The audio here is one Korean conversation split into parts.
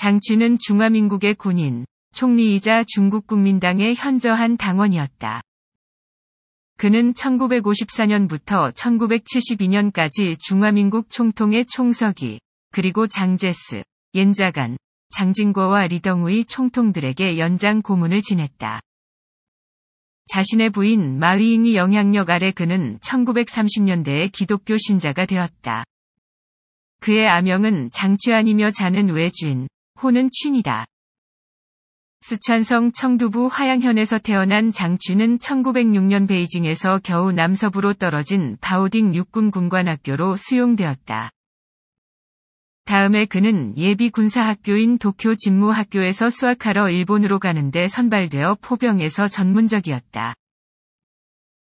장치는 중화민국의 군인, 총리이자 중국 국민당의 현저한 당원이었다. 그는 1954년부터 1972년까지 중화민국 총통의 총서기, 그리고 장제스, 옌자간, 장진거와 리덩우의 총통들에게 연장 고문을 지냈다. 자신의 부인 마위잉이 영향력 아래 그는 1930년대에 기독교 신자가 되었다. 그의 아명은 장치환이며 자는 외주인, 호는 춘이다. 스촨성 청두부 화양현에서 태어난 장춘은 1906년 베이징에서 겨우 남서부로 떨어진 바오딩 육군 군관학교로 수용되었다. 다음에 그는 예비 군사학교인 도쿄 진무학교에서 수학하러 일본으로 가는데 선발되어 포병에서 전문적이었다.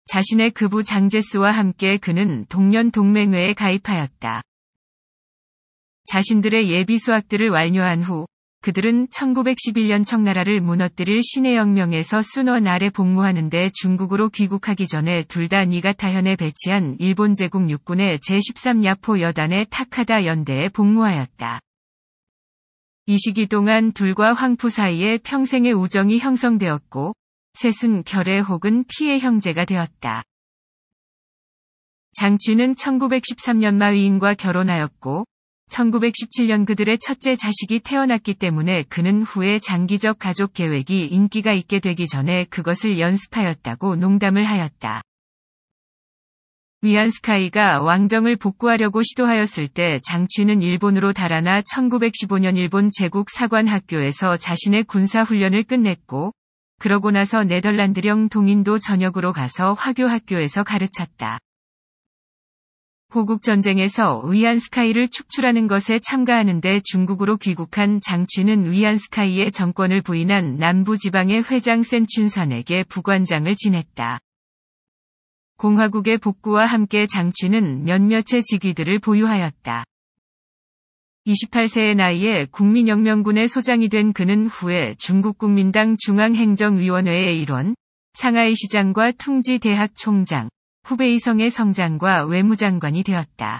자신의 그부 장제스와 함께 그는 동년 동맹회에 가입하였다. 자신들의 예비 수학들을 완료한 후 그들은 1911년 청나라를 무너뜨릴 신의 혁명에서 순원 아래 복무하는데 중국으로 귀국하기 전에 둘 다 니가타현에 배치한 일본 제국 육군의 제13야포 여단의 타카다 연대에 복무하였다. 이 시기 동안 둘과 황푸 사이에 평생의 우정이 형성되었고 셋은 결의 혹은 피해 형제가 되었다. 장취는 1913년 마위인과 결혼하였고 1917년 그들의 첫째 자식이 태어났기 때문에 그는 후에 장기적 가족 계획이 인기가 있게 되기 전에 그것을 연습하였다고 농담을 하였다. 위안스카이가 왕정을 복구하려고 시도하였을 때 장취는 일본으로 달아나 1915년 일본 제국 사관학교에서 자신의 군사훈련을 끝냈고, 그러고 나서 네덜란드령 동인도 전역으로 가서 화교학교에서 가르쳤다. 호국 전쟁에서 위안스카이를 축출하는 것에 참가하는데 중국으로 귀국한 장춘은 위안스카이의 정권을 부인한 남부 지방의 회장 센춘선에게 부관장을 지냈다. 공화국의 복구와 함께 장춘은 몇몇의 직위들을 보유하였다. 28세의 나이에 국민혁명군의 소장이 된 그는 후에 중국국민당 중앙행정위원회의 일원, 상하이 시장과 퉁지 대학 총장, 후베이 성의 성장과 외무장관이 되었다.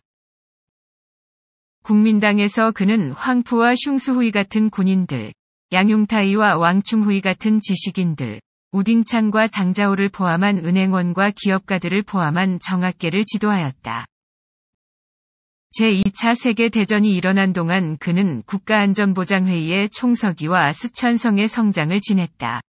국민당에서 그는 황푸와 흉수후이 같은 군인들, 양용타이와 왕충후이 같은 지식인들, 우딩창과 장자오를 포함한 은행원과 기업가들을 포함한 정학계를 지도하였다. 제2차 세계대전이 일어난 동안 그는 국가안전보장회의의 총서기와 수천성의 성장을 지냈다.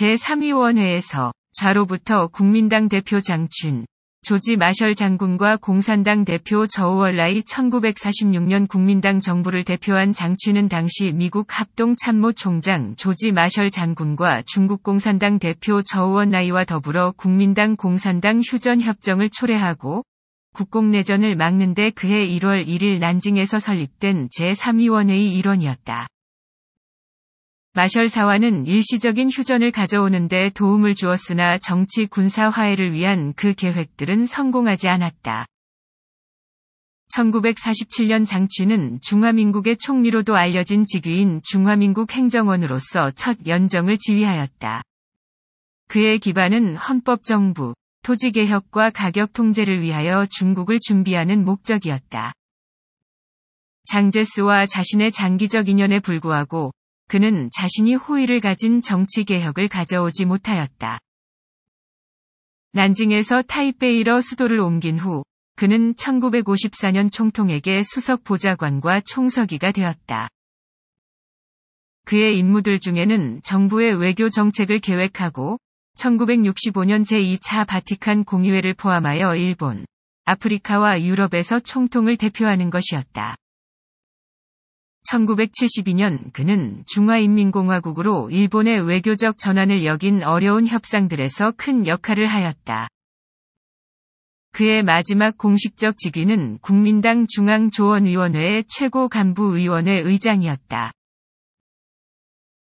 제3위원회에서 자로부터 국민당 대표 장춘, 조지 마셜 장군과 공산당 대표 저우월라이 1946년 국민당 정부를 대표한 장춘은 당시 미국 합동참모 총장 조지 마셜 장군과 중국 공산당 대표 저우원라이와 더불어 국민당 공산당 휴전협정을 초래하고 국공내전을 막는데 그해 1월 1일 난징에서 설립된 제3위원회의 일원이었다. 마셜사와는 일시적인 휴전을 가져오는데 도움을 주었으나 정치 군사 화해를 위한 그 계획들은 성공하지 않았다. 1947년 장취는 중화민국의 총리로도 알려진 직위인 중화민국 행정원으로서 첫 연정을 지휘하였다. 그의 기반은 헌법정부, 토지개혁과 가격통제를 위하여 중국을 준비하는 목적이었다. 장제스와 자신의 장기적 인연에 불구하고 그는 자신이 호의를 가진 정치개혁을 가져오지 못하였다. 난징에서 타이베이로 수도를 옮긴 후 그는 1954년 총통에게 수석 보좌관과 총서기가 되었다. 그의 임무들 중에는 정부의 외교 정책을 계획하고 1965년 제2차 바티칸 공의회를 포함하여 일본, 아프리카와 유럽에서 총통을 대표하는 것이었다. 1972년 그는 중화인민공화국으로 일본의 외교적 전환을 여긴 어려운 협상들에서 큰 역할을 하였다. 그의 마지막 공식적 직위는 국민당 중앙조원위원회의 최고 간부위원회 의장이었다.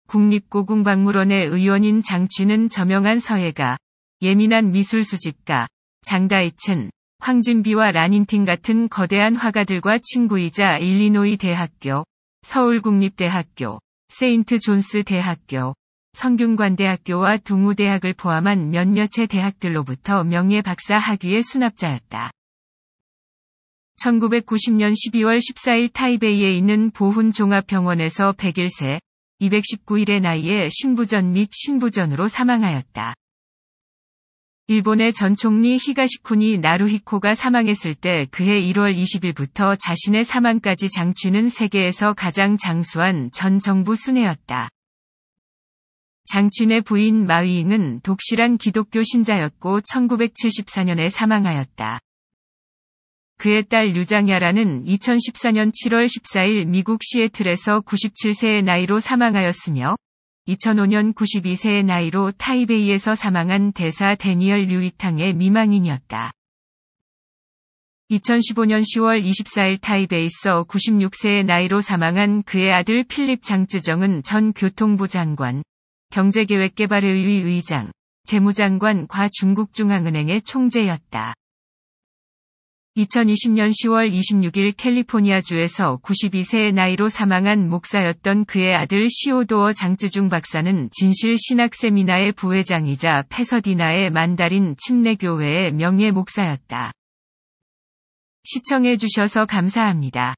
국립고궁박물원의 의원인 장치는 저명한 서예가, 예민한 미술 수집가, 장다이첸, 황진비와 라닌팅 같은 거대한 화가들과 친구이자 일리노이 대학교, 서울국립대학교, 세인트 존스 대학교, 성균관대학교와 동우대학을 포함한 몇몇의 대학들로부터 명예 박사 학위의 수납자였다. 1990년 12월 14일 타이베이에 있는 보훈 종합병원에서 101세, 219일의 나이에 신부전 및 신부전으로 사망하였다. 일본의 전 총리 히가시쿠니 나루히코가 사망했을 때 그해 1월 20일부터 자신의 사망까지 장춘는 세계에서 가장 장수한 전 정부 순회였다. 장춘의 부인 마위잉은 독실한 기독교 신자였고 1974년에 사망하였다. 그의 딸류장야라는 2014년 7월 14일 미국 시애틀에서 97세의 나이로 사망하였으며 2005년 92세의 나이로 타이베이에서 사망한 대사 데니얼 류이탕의 미망인이었다. 2015년 10월 24일 타이베이서 96세의 나이로 사망한 그의 아들 필립 장쯔정은 전 교통부 장관, 경제계획개발회의 의장, 재무장관 과 중국중앙은행의 총재였다. 2020년 10월 26일 캘리포니아주에서 92세의 나이로 사망한 목사였던 그의 아들 시오도어 장쯔중 박사는 진실 신학 세미나의 부회장이자 패서디나의 만다린 침례교회의 명예 목사였다. 시청해주셔서 감사합니다.